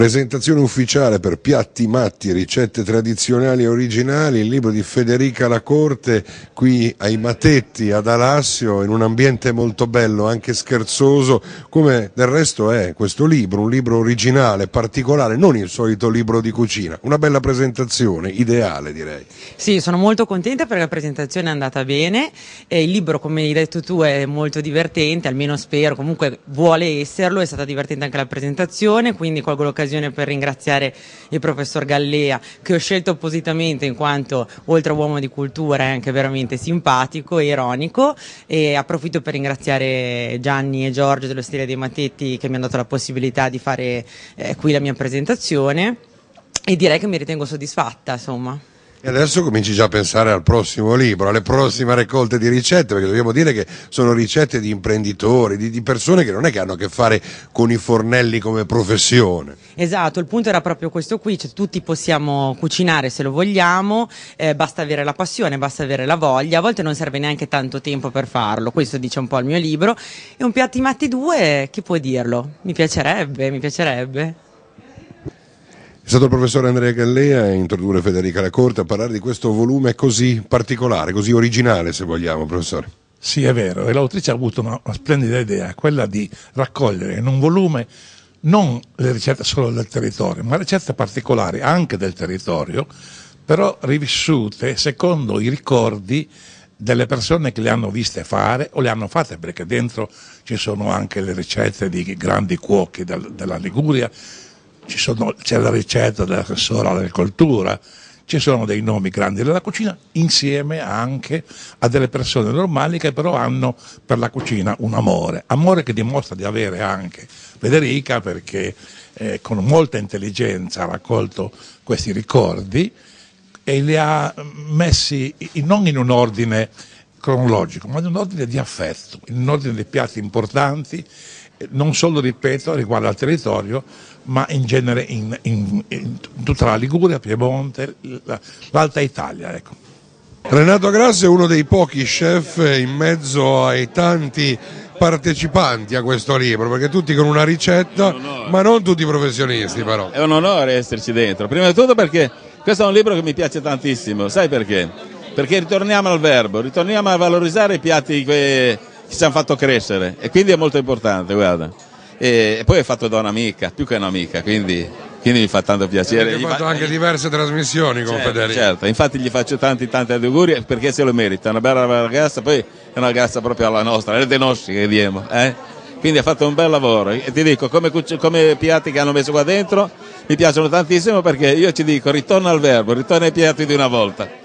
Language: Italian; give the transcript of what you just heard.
Presentazione ufficiale per piatti matti, ricette tradizionali e originali, il libro di Federica La Corte qui ai Matetti ad Alassio in un ambiente molto bello, anche scherzoso, come del resto è questo libro, un libro originale, particolare, non il solito libro di cucina. Una bella presentazione, ideale direi. Sì, sono molto contenta perché la presentazione è andata bene, eh, il libro come hai detto tu è molto divertente, almeno spero, comunque vuole esserlo, è stata divertente anche la presentazione, quindi colgo l'occasione l'occasione per ringraziare il professor Gallea, che ho scelto appositamente in quanto, oltre a uomo di cultura, è anche veramente simpatico e ironico. E approfitto per ringraziare Gianni e Giorgio dello Stile dei Matetti che mi hanno dato la possibilità di fare eh, qui la mia presentazione. E direi che mi ritengo soddisfatta, insomma. E adesso cominci già a pensare al prossimo libro, alle prossime raccolte di ricette, perché dobbiamo dire che sono ricette di imprenditori, di, di, persone che non è che hanno a che fare con i fornelli come professione. Esatto, il punto era proprio questo qui, cioè, tutti possiamo cucinare se lo vogliamo, eh, basta avere la passione, basta avere la voglia, a volte non serve neanche tanto tempo per farlo, questo dice un po' il mio libro. E un piatti matti due, chi può dirlo? Mi piacerebbe, mi piacerebbe. È stato il professore Andrea Gallea a introdurre Federica Lacorte a parlare di questo volume così particolare, così originale se vogliamo, professore. Sì, è vero, e l'autrice ha avuto una, una splendida idea, quella di raccogliere in un volume non le ricette solo del territorio, ma ricette particolari anche del territorio, però rivissute secondo i ricordi delle persone che le hanno viste fare o le hanno fatte, perché dentro ci sono anche le ricette di grandi cuochi del, della Liguria, sono, c'è la ricetta dell'assessore all'agricoltura, ci sono dei nomi grandi della cucina insieme anche a delle persone normali che però hanno per la cucina un amore, amore che dimostra di avere anche Federica perché eh, con molta intelligenza ha raccolto questi ricordi e li ha messi in, non in un ordine cronologico, ma in un ordine di affetto, in un ordine di piatti importanti non solo, ripeto, riguardo al territorio, ma in genere in, in, in tutta la Liguria, Piemonte, l'Alta Italia. Ecco. Renato Grasso è uno dei pochi chef in mezzo ai tanti partecipanti a questo libro, perché tutti con una ricetta, un ma non tutti professionisti però. È un onore esserci dentro, prima di tutto perché questo è un libro che mi piace tantissimo, sai perché? Perché ritorniamo al verbo, ritorniamo a valorizzare i piatti ci hanno fatto crescere e quindi è molto importante, guarda. E, e poi è fatto da un'amica, più che un'amica, quindi, quindi mi fa tanto piacere. Hai fatto anche diverse trasmissioni con certo, Federico. Certo, infatti gli faccio tanti tanti auguri perché se lo merita, è una bella ragazza, poi è una ragazza proprio alla nostra, è dei nostri che diamo. Eh? quindi ha fatto un bel lavoro e ti dico come, come, piatti che hanno messo qua dentro mi piacciono tantissimo perché io ci dico ritorna al verbo ritorna ai piatti di una volta